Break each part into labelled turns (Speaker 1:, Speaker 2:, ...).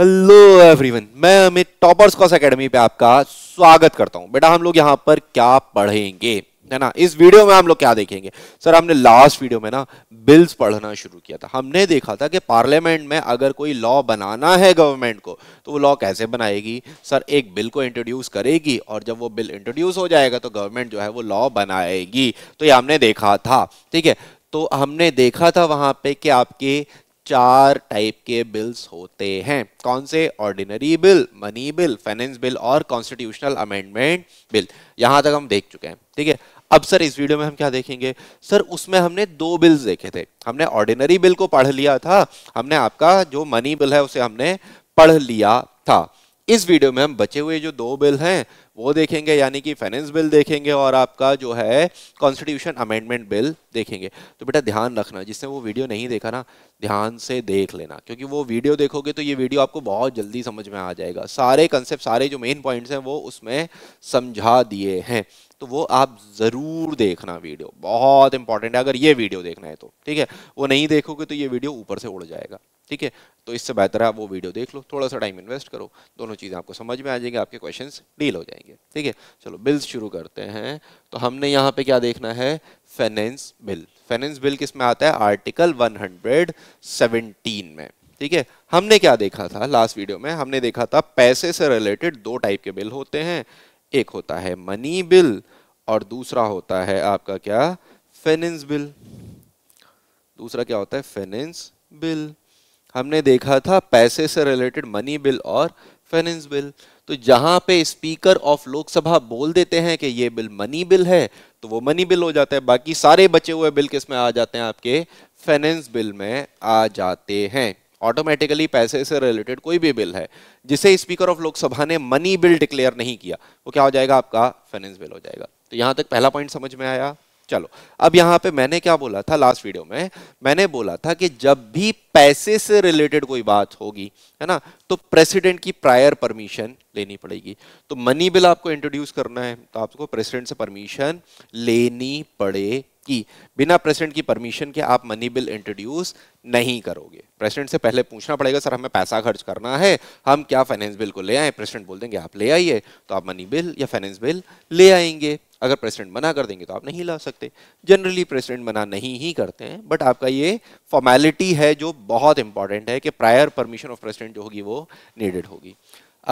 Speaker 1: Hello everyone मैं Amit toppers cos academy पे आपका स्वागत करता हूँ बेटा हम लोग यहाँ पर क्या पढ़ेंगे है ना इस वीडियो में हम लोग क्या देखेंगे सर हमने लास्ट वीडियो में ना बिल्स पढ़ना शुरू किया था हमने देखा था कि पार्लियामेंट में अगर कोई लॉ बनाना है गवर्नमेंट को तो वो लॉ कैसे बनाएगी सर एक बिल को इंट्रोड्यूस करेगी और जब वो बिल इंट्रोड्यूस हो जाएगा तो गवर्नमेंट जो है वो लॉ बनाएगी तो ये हमने देखा था ठीक है तो हमने देखा था वहां पे कि आपके चार टाइप के बिल्स होते हैं कौन से ordinary bill money bill finance bill और कॉन्स्टिट्यूशनल अमेंडमेंट बिल यहां तक हम देख चुके हैं ठीक है अब सर इस वीडियो में हम क्या देखेंगे सर उसमें हमने दो बिल्स देखे थे हमने ऑर्डिनरी बिल को पढ़ लिया था हमने आपका जो मनी बिल है उसे हमने पढ़ लिया था इस वीडियो में हम बचे हुए जो दो बिल हैं वो देखेंगे यानी कि फाइनेंस बिल देखेंगे और आपका जो है कॉन्स्टिट्यूशन अमेंडमेंट बिल देखेंगे तो बेटा ध्यान रखना जिसने वो वीडियो नहीं देखा ना ध्यान से देख लेना क्योंकि वो वीडियो देखोगे तो ये वीडियो आपको बहुत जल्दी समझ में आ जाएगा सारे कंसेप्ट सारे जो मेन पॉइंट्स हैं वो उसमें समझा दिए हैं तो वो आप ज़रूर देखना वीडियो बहुत इंपॉर्टेंट है अगर ये वीडियो देखना है तो ठीक है वो नहीं देखोगे तो ये वीडियो ऊपर से उड़ जाएगा ठीक है तो इससे बेहतर है वो वीडियो देख लो थोड़ा सा टाइम इन्वेस्ट करो दोनों चीज़ें आपको समझ में आ जाएंगे आपके क्वेश्चन डील हो जाएंगे ठीक है चलो बिल्स शुरू करते हैं तो हमने यहाँ पे क्या देखना है फाइनेंस बिल फाइनेंस बिल किस में आता है आर्टिकल 117 में ठीक है हमने क्या देखा था लास्ट वीडियो में हमने देखा था पैसे से रिलेटेड दो टाइप के बिल होते हैं एक होता है मनी बिल और दूसरा होता है आपका क्या फाइनेंस बिल दूसरा क्या होता है फाइनेंस बिल हमने देखा था पैसे से रिलेटेड मनी बिल और फाइनेंस बिल तो जहां पे स्पीकर ऑफ लोकसभा बोल देते हैं कि ये बिल मनी बिल है तो वो मनी बिल हो जाता है बाकी सारे बचे हुए बिल किस में आ जाते हैं आपके फाइनेंस बिल में आ जाते हैं ऑटोमेटिकली पैसे से रिलेटेड कोई भी बिल है जिसे स्पीकर ऑफ लोकसभा ने मनी बिल डिक्लेयर नहीं किया वो क्या हो जाएगा आपका फाइनेंस बिल हो जाएगा तो यहां तक पहला पॉइंट समझ में आया चलो अब यहाँ पे मैंने क्या बोला था लास्ट वीडियो में मैंने बोला था कि जब भी पैसे से रिलेटेड कोई बात होगी है ना तो प्रेसिडेंट की प्रायर परमिशन लेनी पड़ेगी तो मनी बिल आपको इंट्रोड्यूस करना है तो आपको प्रेसिडेंट से परमिशन लेनी पड़ेगी बिना प्रेसिडेंट की परमिशन के आप मनी बिल इंट्रोड्यूस नहीं करोगे प्रेसिडेंट से पहले पूछना पड़ेगा सर हमें पैसा खर्च करना है हम क्या फाइनेंस बिल को ले आए प्रेसिडेंट बोल देंगे आप ले आइए तो आप मनी बिल या फाइनेंस बिल ले आएंगे अगर प्रेसिडेंट मना कर देंगे तो आप नहीं ला सकते जनरली प्रेसिडेंट मना नहीं ही करते हैं बट आपका ये फॉर्मेलिटी है जो बहुत इंपॉर्टेंट है कि प्रायर परमिशन ऑफ प्रेसिडेंट जो होगी वो नीडेड होगी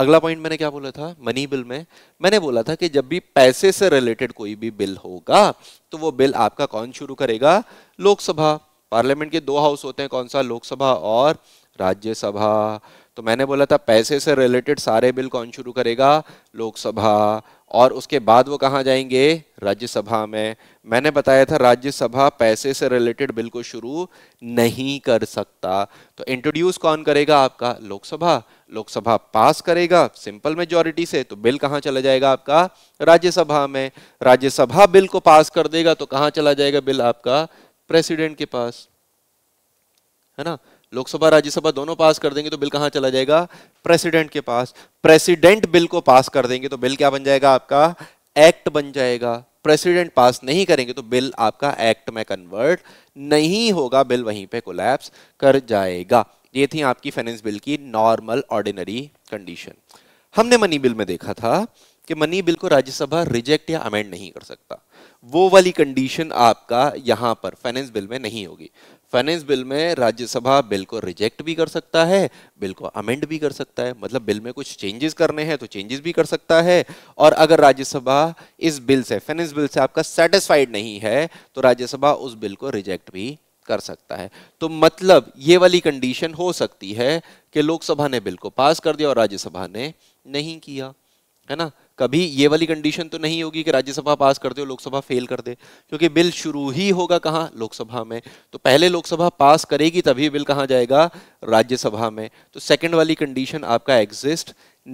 Speaker 1: अगला पॉइंट मैंने क्या बोला था मनी बिल में मैंने बोला था कि जब भी पैसे से रिलेटेड कोई भी बिल होगा तो वो बिल आपका कौन शुरू करेगा लोकसभा पार्लियामेंट के दो हाउस होते हैं कौन सा लोकसभा और राज्यसभा तो मैंने बोला था पैसे से रिलेटेड सारे बिल कौन शुरू करेगा लोकसभा और उसके बाद वो कहाँ जाएंगे राज्यसभा में मैंने बताया था राज्यसभा पैसे से रिलेटेड बिल को शुरू नहीं कर सकता तो इंट्रोड्यूस कौन करेगा आपका लोकसभा लोकसभा पास करेगा सिंपल मेजोरिटी से तो बिल कहाँ चला जाएगा आपका राज्यसभा में राज्यसभा बिल को पास कर देगा तो कहाँ चला जाएगा बिल आपका प्रेसिडेंट के पास है ना लोकसभा राज्यसभा दोनों पास कर देंगे तो बिल कहां चला जाएगा प्रेसिडेंट के पास प्रेसिडेंट बिल को पास कर देंगे तो बिल क्या बन जाएगा आपका एक्ट बन जाएगा प्रेसिडेंट पास नहीं करेंगे तो बिल आपका एक्ट में कन्वर्ट नहीं होगा बिल वहीं पे कोलैप्स कर जाएगा ये थी आपकी फाइनेंस बिल की नॉर्मल ऑर्डिनरी कंडीशन हमने मनी बिल में देखा था कि मनी बिल को राज्यसभा रिजेक्ट या अमेंड नहीं कर सकता वो वाली कंडीशन आपका यहां पर फाइनेंस बिल में नहीं होगी फाइनेंस बिल में राज्यसभा बिल को रिजेक्ट भी कर सकता है बिल को अमेंड भी कर सकता है मतलब बिल में कुछ चेंजेस करने हैं तो चेंजेस भी कर सकता है और अगर राज्यसभा इस बिल से फाइनेंस बिल से आपका सेटिस्फाइड नहीं है तो राज्यसभा उस बिल को रिजेक्ट भी कर सकता है तो मतलब ये वाली कंडीशन हो सकती है कि लोकसभा ने बिल को पास कर दिया और राज्यसभा ने नहीं किया है ना कभी ये वाली कंडीशन तो नहीं होगी कि राज्यसभा पास कर दे लोकसभा फेल कर दे क्योंकि बिल शुरू ही होगा कहाँ लोकसभा में तो पहले लोकसभा पास करेगी तभी बिल कहाँ जाएगा राज्यसभा में तो सेकंड वाली कंडीशन आपका एग्जिस्ट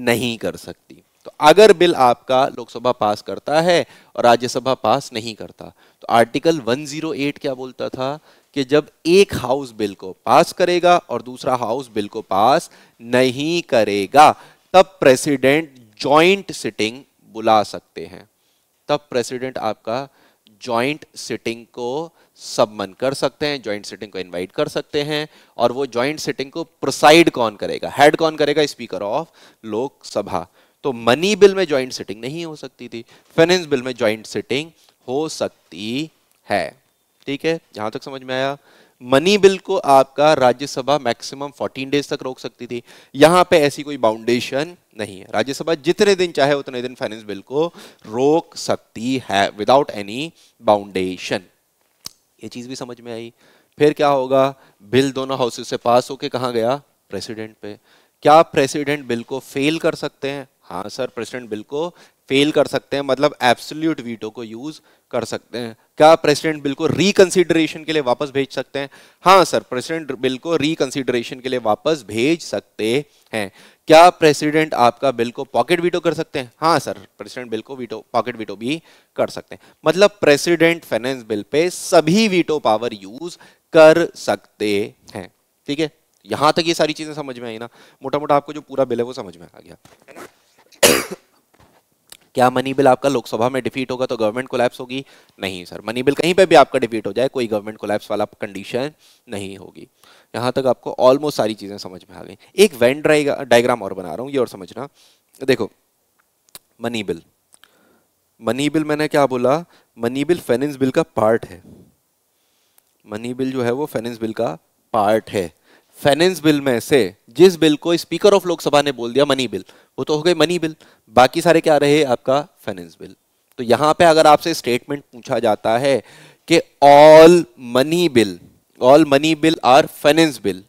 Speaker 1: नहीं कर सकती तो अगर बिल आपका लोकसभा पास करता है और राज्यसभा पास नहीं करता तो आर्टिकल 108 क्या बोलता था कि जब एक हाउस बिल को पास करेगा और दूसरा हाउस बिल को पास नहीं करेगा तब प्रेसिडेंट जॉइंट सिटिंग बुला सकते हैं तब प्रेसिडेंट आपका जॉइंट सिटिंग को सबमन कर सकते हैं जॉइंट सिटिंग को इनवाइट कर सकते हैं और वो जॉइंट सिटिंग को प्रिसाइड कौन करेगा हेड कौन करेगा स्पीकर ऑफ लोकसभा तो मनी बिल में जॉइंट सिटिंग नहीं हो सकती थी फाइनेंस बिल में जॉइंट सिटिंग हो सकती है ठीक है जहां तक समझ में आया मनी बिल को आपका राज्यसभा मैक्सिमम 14 डेज तक रोक सकती थी यहां पे ऐसी कोई बाउंडेशन नहीं है राज्यसभा जितने दिन चाहे उतने दिन फाइनेंस बिल को रोक सकती है विदाउट एनी बाउंडेशन ये चीज भी समझ में आई फिर क्या होगा बिल दोनों हाउसेस से पास होके कहा गया प्रेसिडेंट पे क्या प्रेसिडेंट बिल को फेल कर सकते हैं हाँ सर प्रेसिडेंट बिल को फेल कर सकते हैं मतलब एब्सोल्यूट वीटो को यूज कर सकते हैं क्या प्रेसिडेंट बिल को रिकंसिडरेशन के लिए वापस भेज सकते हैं हाँ सर प्रेसिडेंट बिल को रिकंसिडरेशन के लिए वापस भेज सकते हैं क्या प्रेसिडेंट आपका बिल को पॉकेट वीटो कर सकते हैं हाँ सर प्रेसिडेंट बिल को वीटो पॉकेट वीटो भी कर सकते हैं मतलब प्रेसिडेंट फाइनेंस बिल पे सभी वीटो पावर यूज कर सकते हैं ठीक है यहां तक ये सारी चीजें समझ में आई ना मोटा मोटा आपको जो पूरा बिल है वो समझ में आ गया है ना क्या मनी बिल आपका लोकसभा में डिफीट होगा तो गवर्नमेंट कोलैप्स होगी नहीं सर मनी बिल कहीं पर भी आपका डिफीट हो जाए कोई गवर्नमेंट कोलैप्स वाला कंडीशन नहीं होगी यहाँ तक आपको ऑलमोस्ट सारी चीज़ें समझ में आ गई एक वेन डाइग्राम और बना रहा हूँ ये और समझना देखो मनी बिल मनी बिल मैंने क्या बोला मनी बिल फाइनेंस बिल का पार्ट है मनी बिल जो है वो फाइनेंस बिल का पार्ट है फाइनेंस बिल में से जिस बिल को स्पीकर ऑफ लोकसभा ने बोल दिया मनी बिल वो तो हो गए मनी बिल बाकी सारे क्या रहे आपका फाइनेंस बिल तो यहां पे अगर आपसे स्टेटमेंट पूछा जाता है कि all money bill all money bill are finance bill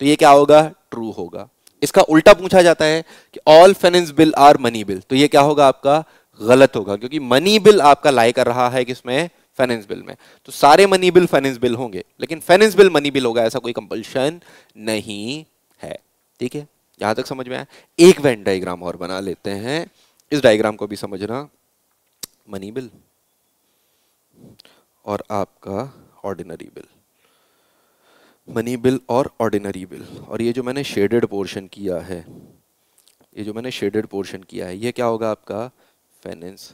Speaker 1: तो ये क्या होगा ट्रू होगा इसका उल्टा पूछा जाता है कि all finance bill are money bill तो ये क्या होगा आपका गलत होगा क्योंकि मनी बिल आपका लाई कर रहा है किसमें फाइनेंस बिल में तो सारे मनी बिल फाइनेंस बिल होंगे लेकिन फाइनेंस बिल मनी बिल होगा ऐसा कोई कंपल्शन नहीं है ठीक है यहां तक समझ में आया एक वेन डायग्राम और बना लेते हैं इस डायग्राम को भी समझना मनी बिल और आपका ऑर्डिनरी बिल मनी बिल और ऑर्डिनरी बिल और ये जो मैंने शेडेड पोर्शन किया है ये जो मैंने शेडेड पोर्शन किया है ये क्या होगा आपका फाइनेंस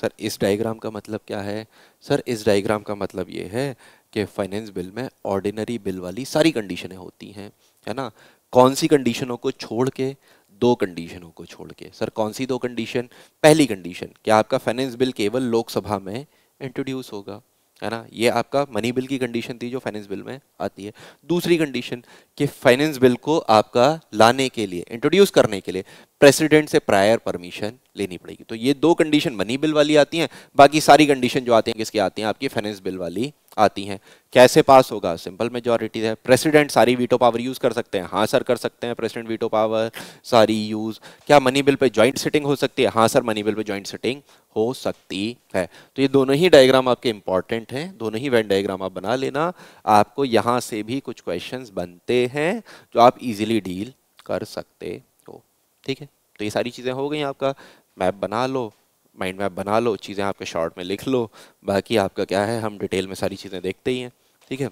Speaker 1: सर इस डायग्राम का मतलब क्या है सर इस डायग्राम का मतलब ये है कि फाइनेंस बिल में ऑर्डिनरी बिल वाली सारी कंडीशनें होती हैं है ना कौन सी कंडीशनों को छोड़ के दो कंडीशनों को छोड़ के सर कौन सी दो कंडीशन पहली कंडीशन क्या आपका फाइनेंस बिल केवल लोकसभा में इंट्रोड्यूस होगा है ना ये आपका मनी बिल की कंडीशन थी जो फाइनेंस बिल में आती है दूसरी कंडीशन कि फाइनेंस बिल को आपका लाने के लिए इंट्रोड्यूस करने के लिए प्रेसिडेंट से प्रायर परमिशन लेनी पड़ेगी तो ये दो कंडीशन मनी बिल वाली आती हैं बाकी सारी कंडीशन जो आती हैं किसकी आती हैं आपकी फाइनेंस बिल वाली आती हैं कैसे पास होगा सिंपल मेजोरिटी है प्रेसिडेंट सारी वीटो पावर यूज़ कर सकते हैं हाँ सर कर सकते हैं प्रेसिडेंट वीटो पावर सारी यूज़ क्या मनी बिल पे जॉइंट सिटिंग हो सकती है हाँ सर मनी बिल पे जॉइंट सिटिंग हो सकती है तो ये दोनों ही डायग्राम आपके इंपॉर्टेंट हैं दोनों ही वेन डायग्राम आप बना लेना आपको यहाँ से भी कुछ क्वेश्चन बनते हैं जो आप इजिली डील कर सकते हो ठीक है तो ये सारी चीज़ें हो गई आपका मैप बना लो माइंड मैप बना लो चीज़ें आपके शॉर्ट में लिख लो बाकी आपका क्या है हम डिटेल में सारी चीज़ें देखते ही हैं ठीक है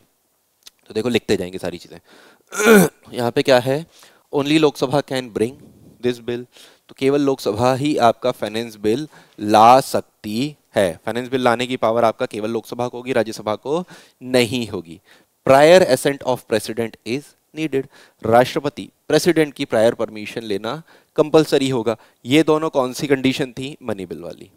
Speaker 1: तो देखो लिखते जाएंगे सारी चीज़ें यहाँ पे क्या है only Lok Sabha can bring this bill तो केवल लोकसभा ही आपका फाइनेंस बिल ला सकती है फाइनेंस बिल लाने की पावर आपका केवल लोकसभा को होगी राज्यसभा को नहीं होगी prior assent of president is needed राष्ट्रपति प्रेसिडेंट की प्रायर परमिशन लेना कंपलसरी होगा ये दोनों कौन सी कंडीशन थी मनी बिल वाली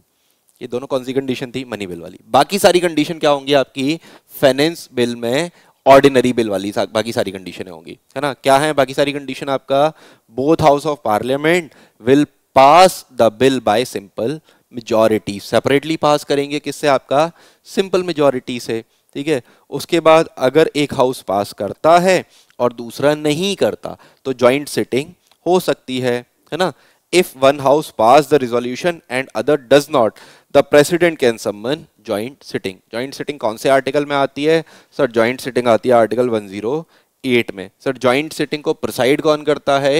Speaker 1: ये दोनों कौन सी कंडीशन थी मनी बिल वाली बाकी सारी कंडीशन क्या होंगी आपकी फाइनेंस बिल में ऑर्डिनरी बिल वाली सा, बाकी सारी कंडीशन होंगी है ना क्या है बाकी सारी कंडीशन आपका both house of parliament will pass the bill by simple majority separately pass करेंगे किससे आपका सिंपल मेजॉरिटी से ठीक है उसके बाद अगर एक हाउस पास करता है और दूसरा नहीं करता तो ज्वाइंट सिटिंग हो सकती है है ना if one house pass the resolution and other does not the president can summon joint sitting joint sitting कौन से आर्टिकल में आती है सर ज्वाइंट सिटिंग आती है आर्टिकल 108 में सर ज्वाइंट सिटिंग को प्रोसाइड कौन करता है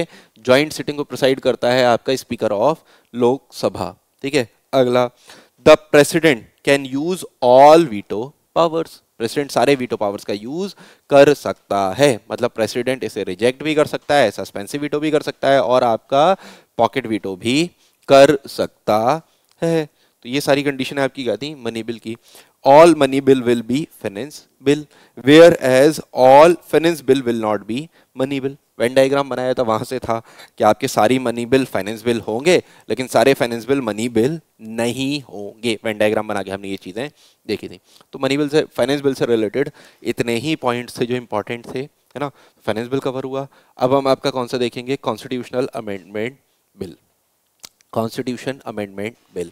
Speaker 1: ज्वाइंट सिटिंग को प्रोसाइड करता है आपका स्पीकर ऑफ लोकसभा ठीक है अगला the president can use all veto powers president सारे वीटो पावर्स का यूज कर सकता है मतलब प्रेसिडेंट इसे रिजेक्ट भी कर सकता है सस्पेंसिव वीटो भी कर सकता है और आपका पॉकेट वीटो भी कर सकता है तो ये सारी कंडीशन है आपकी क्या थी मनी बिल की all money bill will be finance bill whereas all finance bill will not be money bill when diagram बनाया था वहाँ से था कि आपके सारी मनी बिल फाइनेंस बिल होंगे लेकिन सारे फाइनेंस बिल मनी बिल नहीं होंगे वेन डायग्राम बना के हमने ये चीज़ें देखी थी तो मनी बिल से फाइनेंस बिल से रिलेटेड इतने ही पॉइंट्स थे जो इंपॉर्टेंट थे है ना फाइनेंस बिल कवर हुआ अब हम आपका कौन सा देखेंगे constitutional amendment bill constitution amendment bill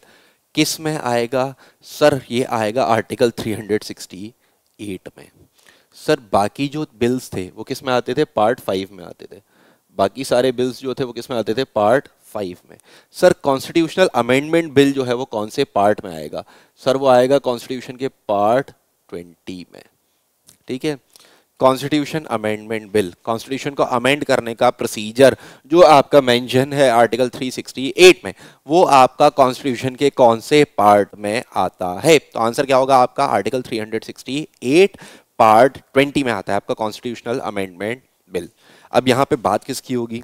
Speaker 1: किस में आएगा सर ये आएगा आर्टिकल 368 में सर बाकी जो बिल्स थे वो किस में आते थे पार्ट फाइव में आते थे बाकी सारे बिल्स जो थे वो किस में आते थे पार्ट फाइव में सर कॉन्स्टिट्यूशनल अमेंडमेंट बिल जो है वो कौन से पार्ट में आएगा सर वो आएगा कॉन्स्टिट्यूशन के पार्ट ट्वेंटी में ठीक है कॉन्स्टिट्यूशन अमेंडमेंट बिल कॉन्स्टिट्यूशन को अमेंड करने का प्रोसीजर जो आपका मेंशन है आर्टिकल 368 में वो आपका कॉन्स्टिट्यूशन के कौन से पार्ट में आता है तो आंसर क्या होगा आपका आर्टिकल 368 पार्ट ट्वेंटी में आता है आपका कॉन्स्टिट्यूशनल अमेंडमेंट बिल अब यहाँ पे बात किसकी होगी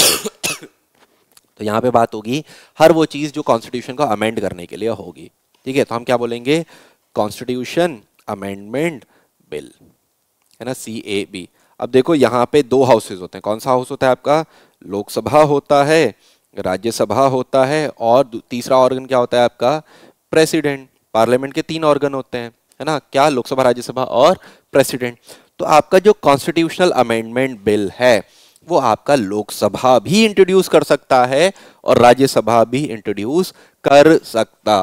Speaker 1: तो यहाँ पे बात होगी हर वो चीज़ जो कॉन्स्टिट्यूशन को अमेंड करने के लिए होगी ठीक है तो हम क्या बोलेंगे कॉन्स्टिट्यूशन अमेंडमेंट बिल है ना सी ए बी अब देखो यहाँ पे दो हाउसेज होते हैं कौन सा हाउस होता है आपका लोकसभा होता है राज्यसभा होता है और तीसरा ऑर्गन क्या होता है आपका प्रेसिडेंट पार्लियामेंट के तीन ऑर्गन होते हैं है ना क्या लोकसभा राज्यसभा और प्रेसिडेंट तो आपका जो कॉन्स्टिट्यूशनल अमेंडमेंट बिल है वो आपका लोकसभा भी इंट्रोड्यूस कर सकता है और राज्यसभा भी इंट्रोड्यूस कर सकता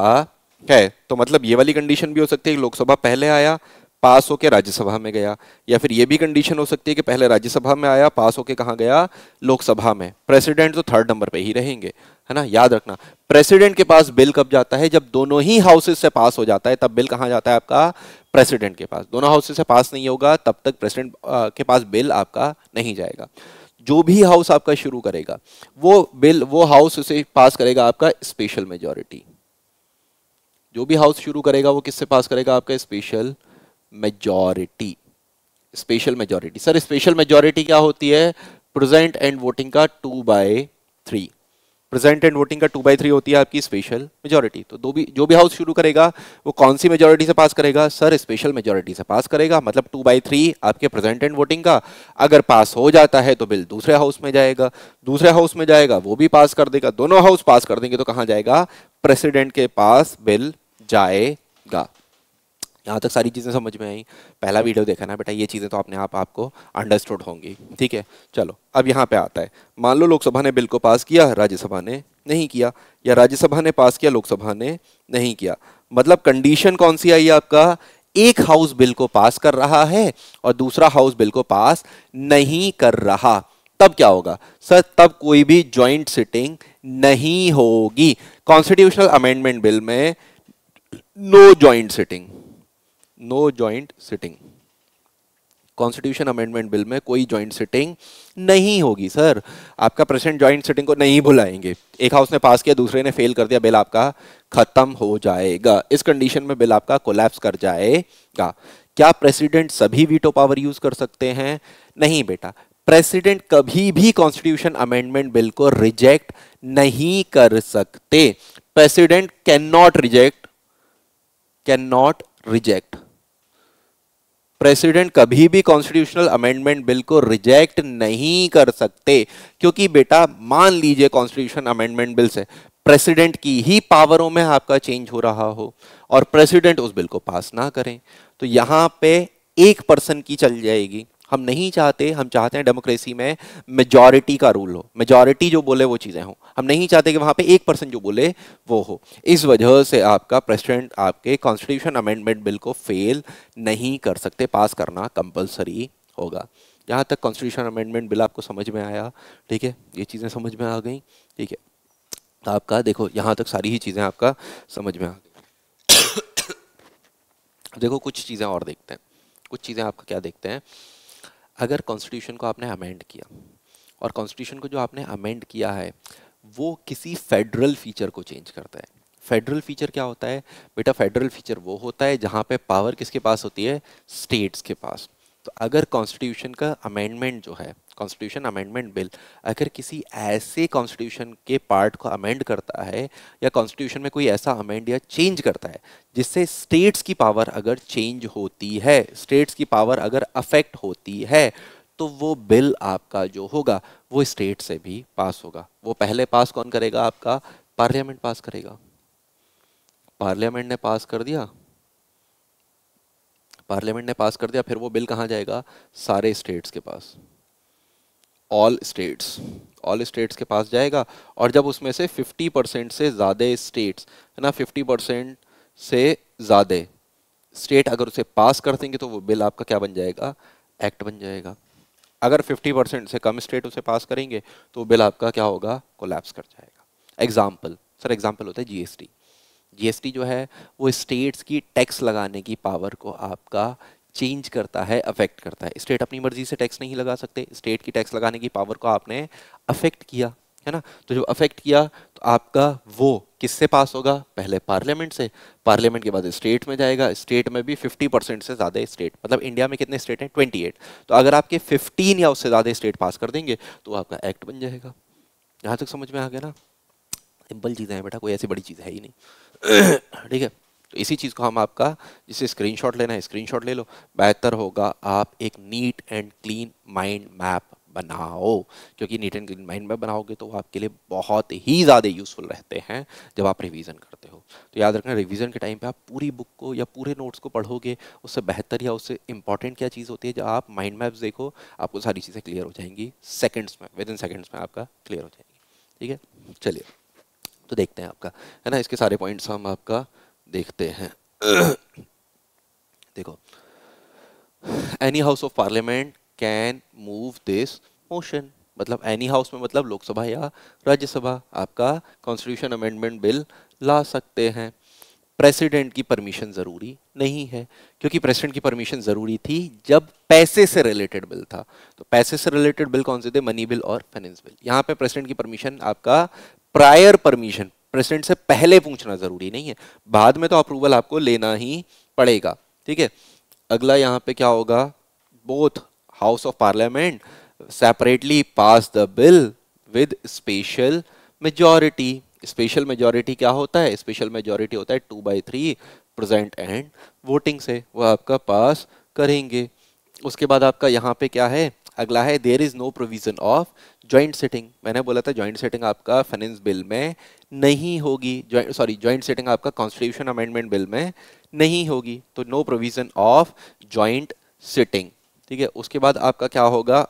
Speaker 1: है तो मतलब ये वाली कंडीशन भी हो सकती है लोकसभा पहले आया पास होके राज्यसभा में गया या फिर ये भी कंडीशन हो सकती है कि पहले राज्यसभा में आया पास होके कहा गया लोकसभा में प्रेसिडेंट तो थर्ड नंबर पे ही रहेंगे है ना याद रखना प्रेसिडेंट के पास बिल कब जाता है जब दोनों ही हाउसेज से पास हो जाता है तब बिल कहा जाता है आपका प्रेसिडेंट के पास दोनों हाउसेज से पास नहीं होगा तब तक प्रेसिडेंट के पास बिल आपका नहीं जाएगा जो भी हाउस आपका शुरू करेगा वो बिल वो हाउस उसे पास करेगा आपका स्पेशल मेजोरिटी जो भी हाउस शुरू करेगा वो किससे पास करेगा आपका special majority special majority sir special majority क्या होती है प्रेजेंट एंड वोटिंग का two by three present and voting का टू बाई थ्री होती है आपकी स्पेशल मेजोरिटी तो दो भी जो भी हाउस शुरू करेगा वो कौन सी मेजोरिटी से पास करेगा सर स्पेशल मेजोरिटी से पास करेगा मतलब टू बाई थ्री आपके प्रेजेंट एंड वोटिंग का अगर पास हो जाता है तो बिल दूसरे हाउस में जाएगा दूसरे हाउस में जाएगा वो भी पास कर देगा दोनों हाउस पास कर देंगे तो कहाँ जाएगा प्रेसिडेंट के पास बिल जाएगा यहाँ तक सारी चीज़ें समझ में आई पहला हाँ। वीडियो देखा ना बेटा ये चीज़ें तो अपने आप आपको अंडरस्टूड होंगी ठीक है चलो अब यहाँ पे आता है मान लो लोकसभा ने बिल को पास किया राज्यसभा ने नहीं किया या राज्यसभा ने पास किया लोकसभा ने नहीं किया मतलब कंडीशन कौन सी आई आपका एक हाउस बिल को पास कर रहा है और दूसरा हाउस बिल को पास नहीं कर रहा तब क्या होगा सर तब कोई भी ज्वाइंट सिटिंग नहीं होगी कॉन्स्टिट्यूशनल अमेंडमेंट बिल में no joint sitting no joint sitting constitution amendment bill में कोई ज्वाइंट सिटिंग नहीं होगी सर आपका प्रेसिडेंट ज्वाइंट सिटिंग को नहीं भुलाएंगे एक हाउस ने पास किया दूसरे ने फेल कर दिया बिल आपका खत्म हो जाएगा इस कंडीशन में बिल आपका कोलैप्स कर जाएगा क्या प्रेसिडेंट सभी वीटो पावर यूज कर सकते हैं नहीं बेटा प्रेसिडेंट कभी भी कॉन्स्टिट्यूशन अमेंडमेंट बिल को रिजेक्ट नहीं कर सकते president can not reject can not reject president कभी भी कॉन्स्टिट्यूशनल अमेंडमेंट बिल को रिजेक्ट नहीं कर सकते क्योंकि बेटा मान लीजिए कॉन्स्टिट्यूशन अमेंडमेंट बिल से प्रेसिडेंट की ही पावरों में आपका चेंज हो रहा हो और प्रेसिडेंट उस बिल को पास ना करें तो यहां पे एक पर्सन की चल जाएगी हम नहीं चाहते हम चाहते हैं डेमोक्रेसी में मेजॉरिटी का रूल हो मेजॉरिटी जो बोले वो चीज़ें हों हम नहीं चाहते कि वहाँ पे एक पर्सन जो बोले वो हो इस वजह से आपका प्रेसिडेंट आपके कॉन्स्टिट्यूशन अमेंडमेंट बिल को फेल नहीं कर सकते पास करना कंपलसरी होगा यहाँ तक कॉन्स्टिट्यूशन अमेंडमेंट बिल आपको समझ में आया ठीक है ये चीज़ें समझ में आ गई ठीक है आपका देखो यहाँ तक सारी ही चीज़ें आपका समझ में आ गई देखो कुछ चीज़ें और देखते हैं कुछ चीज़ें आपका क्या देखते हैं अगर कॉन्स्टिट्यूशन को आपने अमेंड किया और कॉन्स्टिट्यूशन को जो आपने अमेंड किया है वो किसी फेडरल फीचर को चेंज करता है फेडरल फीचर क्या होता है बेटा फेडरल फीचर वो होता है जहाँ पे पावर किसके पास होती है स्टेट्स के पास तो अगर कॉन्स्टिट्यूशन का अमेंडमेंट जो है कॉन्स्टिट्यूशन अमेंडमेंट बिल अगर किसी ऐसे कॉन्स्टिट्यूशन के पार्ट को अमेंड करता है या कॉन्स्टिट्यूशन में कोई ऐसा अमेंड या चेंज करता है जिससे स्टेट्स की पावर अगर चेंज होती है स्टेट्स की पावर अगर अफेक्ट होती है तो वो बिल आपका जो होगा वो स्टेट से भी पास होगा वो पहले पास कौन करेगा आपका पार्लियामेंट पास करेगा पार्लियामेंट ने पास कर दिया पार्लियामेंट ने पास कर दिया फिर वो बिल कहाँ जाएगा सारे स्टेट्स के पास ऑल स्टेट्स ऑल स्टेट्स के पास जाएगा और जब उसमें से 50 परसेंट से ज़्यादा स्टेट्स है ना 50 परसेंट से ज़्यादा स्टेट अगर उसे पास कर देंगे तो वो बिल आपका क्या बन जाएगा एक्ट बन जाएगा अगर 50 परसेंट से कम स्टेट उसे पास करेंगे तो बिल आपका क्या होगा कोलैप्स कर जाएगा एग्जाम्पल सर एग्जाम्पल होता है जीएसटी जीएसटी जो है वो स्टेट्स की टैक्स लगाने की पावर को आपका चेंज करता है अफेक्ट करता है स्टेट अपनी मर्जी से टैक्स नहीं लगा सकते स्टेट की टैक्स लगाने की पावर को आपने अफेक्ट किया है ना तो जब अफेक्ट किया तो आपका वो किससे पास होगा पहले पार्लियामेंट से पार्लियामेंट के बाद स्टेट में जाएगा स्टेट में भी 50 परसेंट से ज़्यादा स्टेट मतलब इंडिया में कितने स्टेट हैं 28 तो अगर आपके 15 या उससे ज़्यादा स्टेट पास कर देंगे तो आपका एक्ट बन जाएगा यहाँ तक समझ में आ गया ना सिंपल चीज़ें हैं बेटा कोई ऐसी बड़ी चीज़ है ही नहीं ठीक है तो इसी चीज़ को हम आपका जिसे स्क्रीनशॉट लेना है स्क्रीनशॉट ले लो बेहतर होगा आप एक neat and clean mind map बनाओ क्योंकि neat and clean mind map बनाओगे तो वो आपके लिए बहुत ही ज़्यादा यूज़फुल रहते हैं जब आप रिवीजन करते हो तो याद रखना रिवीजन के टाइम पे आप पूरी बुक को या पूरे नोट्स को पढ़ोगे उससे बेहतर या उससे इंपॉर्टेंट क्या चीज़ होती है जब आप माइंड मैप्स देखो आपको सारी चीज़ें क्लियर हो जाएंगी सेकेंड्स में विद इन सेकेंड्स में आपका क्लियर हो जाएंगी ठीक है चलिए तो देखते हैं आपका है ना इसके सारे पॉइंट्स हम आपका देखते हैं देखो any house of parliament can move this motion मतलब एनी हाउस में मतलब लोकसभा या राज्यसभा आपका कॉन्स्टिट्यूशन अमेंडमेंट बिल ला सकते हैं प्रेसिडेंट की परमिशन ज़रूरी नहीं है क्योंकि प्रेसिडेंट की परमिशन ज़रूरी थी जब पैसे से रिलेटेड बिल था तो पैसे से रिलेटेड बिल कौन से थे मनी बिल और फाइनेंस बिल यहाँ पे प्रेसिडेंट की परमिशन आपका प्रायर परमिशन प्रेसिडेंट से पहले पूछना जरूरी नहीं है बाद में तो अप्रूवल आपको लेना ही पड़ेगा ठीक है अगला यहाँ पे क्या होगा both house of parliament separately pass the bill with special majority special majority क्या होता है स्पेशल मेजॉरिटी होता है two by three present and voting से वह आपका पास करेंगे उसके बाद आपका यहाँ पे क्या है अगला है there is no provision of joint sitting मैंने बोला था जॉइंट सेटिंग आपका फाइनेंस बिल में नहीं होगी सॉरी जॉइंट सेटिंग आपका कॉन्स्टिट्यूशन अमेंडमेंट बिल में नहीं होगी तो no provision of joint sitting ठीक है उसके बाद आपका क्या होगा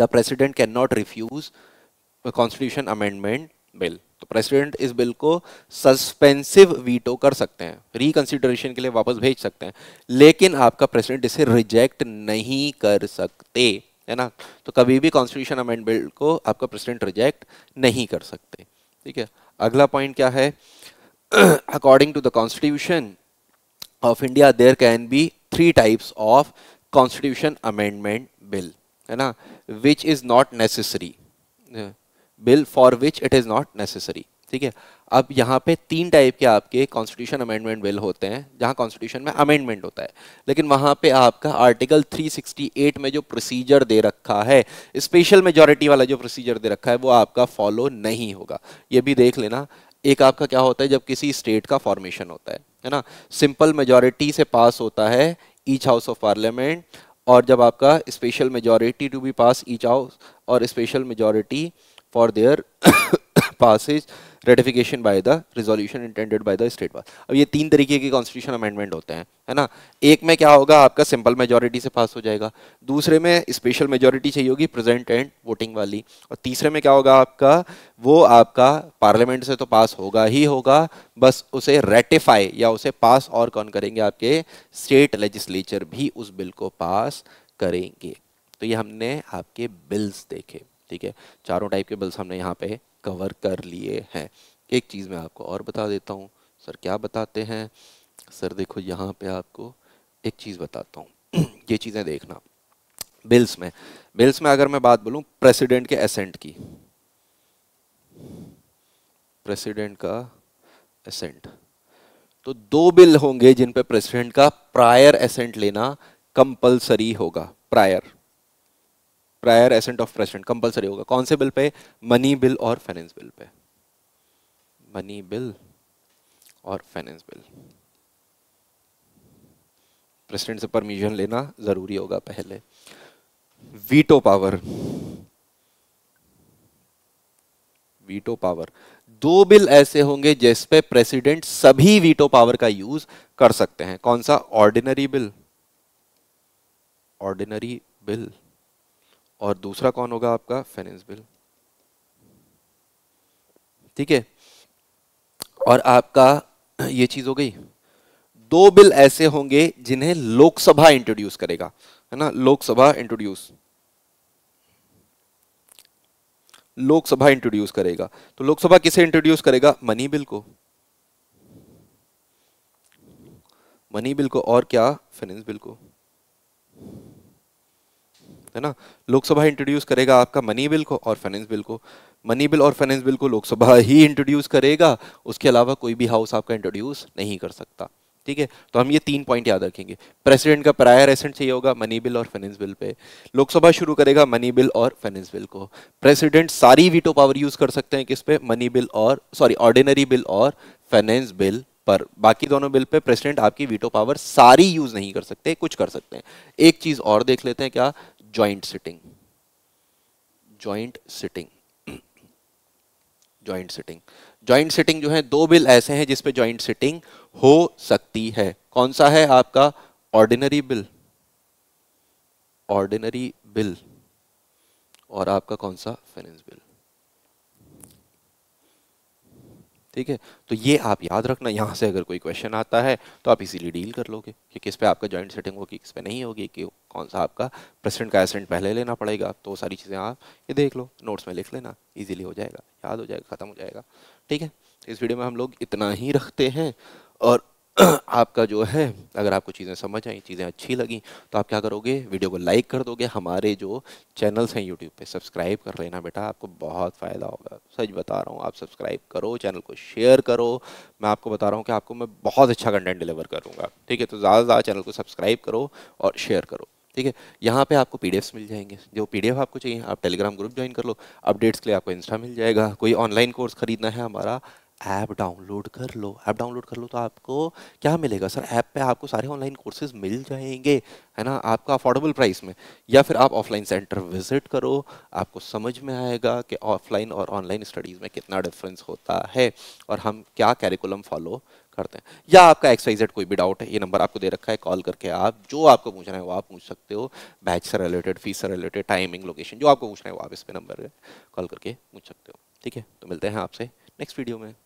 Speaker 1: the president can not refuse constitution amendment bill तो प्रेसिडेंट इस बिल को सस्पेंसिव वीटो कर सकते हैं रिकंसिडरेशन के लिए वापस भेज सकते हैं लेकिन आपका प्रेसिडेंट इसे रिजेक्ट नहीं कर सकते है ना तो कभी भी कॉन्स्टिट्यूशन अमेंड बिल को आपका प्रेसिडेंट रिजेक्ट नहीं कर सकते ठीक है अगला पॉइंट क्या है according to the constitution of India there can be three types of constitution amendment bill है ना which is not necessary bill for which it is not necessary ठीक है अब यहाँ पे तीन टाइप के आपके कॉन्स्टिट्यूशन अमेंडमेंट बिल होते हैं जहाँ कॉन्स्टिट्यूशन में अमेंडमेंट होता है लेकिन वहाँ पे आपका आर्टिकल 368 में जो प्रोसीजर दे रखा है स्पेशल मेजोरिटी वाला जो प्रोसीजर दे रखा है वो आपका फॉलो नहीं होगा ये भी देख लेना एक आपका क्या होता है जब किसी स्टेट का फॉर्मेशन होता है है ना सिंपल मेजोरिटी से पास होता है ईच हाउस ऑफ पार्लियामेंट और जब आपका special majority to be pass each house और special majority for their passes ratification by the resolution intended by the state pass अब ये तीन तरीके के कॉन्स्टिट्यूशन अमेंडमेंट होते हैं है ना एक में क्या होगा आपका सिंपल मेजोरिटी से पास हो जाएगा दूसरे में स्पेशल मेजोरिटी चाहिए होगी प्रेजेंट एंड वोटिंग वाली और तीसरे में क्या होगा आपका वो आपका पार्लियामेंट से तो पास होगा ही होगा बस उसे रेटिफाई या उसे पास और कौन करेंगे आपके स्टेट लेजिस्लेचर भी उस बिल को पास करेंगे तो ये हमने आपके बिल्स देखे ठीक है चारों टाइप के बल्स हमने यहाँ पे कवर कर लिए हैं एक चीज़ मैं आपको और बता देता हूँ सर क्या बताते हैं सर देखो यहाँ पे आपको एक चीज़ बताता हूँ ये चीज़ें देखना बिल्स में बिल्स में अगर मैं बात बोलूँ प्रेसिडेंट के असेंट की प्रेसिडेंट का असेंट तो दो बिल होंगे जिन पे प्रेसिडेंट का प्रायर असेंट लेना कंपलसरी होगा prior prior assent of president compulsory होगा कौन से बिल पे मनी बिल और फाइनेंस बिल पे मनी बिल और फाइनेंस बिल प्रेसिडेंट से परमिशन लेना जरूरी होगा पहले वीटो पावर वीटो पावर दो बिल ऐसे होंगे जिस पे प्रेसिडेंट सभी वीटो पावर का यूज कर सकते हैं कौन सा ऑर्डिनरी बिल ऑर्डिनरी बिल और दूसरा कौन होगा आपका फाइनेंस बिल ठीक है और आपका ये चीज हो गई दो बिल ऐसे होंगे जिन्हें लोकसभा इंट्रोड्यूस करेगा है ना लोकसभा इंट्रोड्यूस लोकसभा इंट्रोड्यूस करेगा तो लोकसभा किसे इंट्रोड्यूस करेगा मनी बिल को मनी बिल को और क्या फाइनेंस बिल को है ना लोकसभा इंट्रोड्यूस करेगा आपका मनी बिल को और फाइनेंस बिल को मनी बिल और फाइनेंस बिल को लोकसभा ही इंट्रोड्यूस करेगा उसके अलावा कोई भी हाउस आपका इंट्रोड्यूस नहीं कर सकता ठीक है तो हम ये तीन पॉइंट याद रखेंगे प्रेसिडेंट का प्रायर एसेंट चाहिए होगा मनी बिल और फाइनेंस बिल पे लोकसभा शुरू करेगा मनी बिल और फाइनेंस बिल को प्रेसिडेंट सारी वीटो पावर यूज कर सकते हैं किस पे मनी बिल और सॉरी ऑर्डिनरी बिल और फाइनेंस बिल पर बाकी दोनों बिल पे प्रेसिडेंट आपकी वीटो पावर सारी यूज नहीं कर सकते कुछ कर सकते हैं एक चीज और देख लेते हैं क्या joint sitting joint sitting joint sitting joint sitting जो है दो बिल ऐसे हैं जिसपे joint sitting हो सकती है कौन सा है आपका ordinary bill ordinary bill और आपका कौन सा finance bill ठीक है तो ये आप याद रखना यहाँ से अगर कोई क्वेश्चन आता है तो आप इसीलिए डील कर लोगे कि किस पे आपका जॉइंट सेटिंग होगी किस पे नहीं होगी कि कौन सा आपका प्रेसिडेंट का एसेंट पहले लेना पड़ेगा तो सारी चीज़ें आप ये देख लो नोट्स में लिख लेना ईजिली हो जाएगा याद हो जाएगा ख़त्म हो जाएगा ठीक है इस वीडियो में हम लोग इतना ही रखते हैं और आपका जो है अगर आपको चीज़ें समझ आई चीज़ें अच्छी लगी तो आप क्या करोगे वीडियो को लाइक कर दोगे हमारे जो चैनल्स हैं यूट्यूब पे सब्सक्राइब कर लेना बेटा आपको बहुत फ़ायदा होगा सच बता रहा हूँ आप सब्सक्राइब करो चैनल को शेयर करो मैं आपको बता रहा हूँ कि आपको मैं बहुत अच्छा कंटेंट डिलीवर करूँगा ठीक है तो ज़्यादा से ज़्यादा चैनल को सब्सक्राइब करो और शेयर करो ठीक है यहाँ पे आपको पी मिल जाएंगे जो पी आपको चाहिए आप टेलीग्राम ग्रुप ज्वाइन कर लो अपडेट्स के लिए आपको इंस्टा मिल जाएगा कोई ऑनलाइन कोर्स खरीदना है हमारा ऐप डाउनलोड कर लो ऐप डाउनलोड कर लो तो आपको क्या मिलेगा सर ऐप पे आपको सारे ऑनलाइन कोर्सेज मिल जाएंगे है ना आपका अफोर्डेबल प्राइस में या फिर आप ऑफलाइन सेंटर विजिट करो आपको समझ में आएगा कि ऑफलाइन और ऑनलाइन स्टडीज़ में कितना डिफरेंस होता है और हम क्या कैरिकुलम फॉलो करते हैं या आपका एक्सवाई कोई भी डाउट है ये नंबर आपको दे रखा है कॉल करके आप जो आपको पूछना है वो आप पूछ सकते हो बैच से रिलेटेड फीस से रिलेटेड टाइमिंग लोकेशन जो आपको पूछना है वो आप इस पर नंबर कॉल करके पूछ सकते हो ठीक है तो मिलते हैं आपसे नेक्स्ट वीडियो में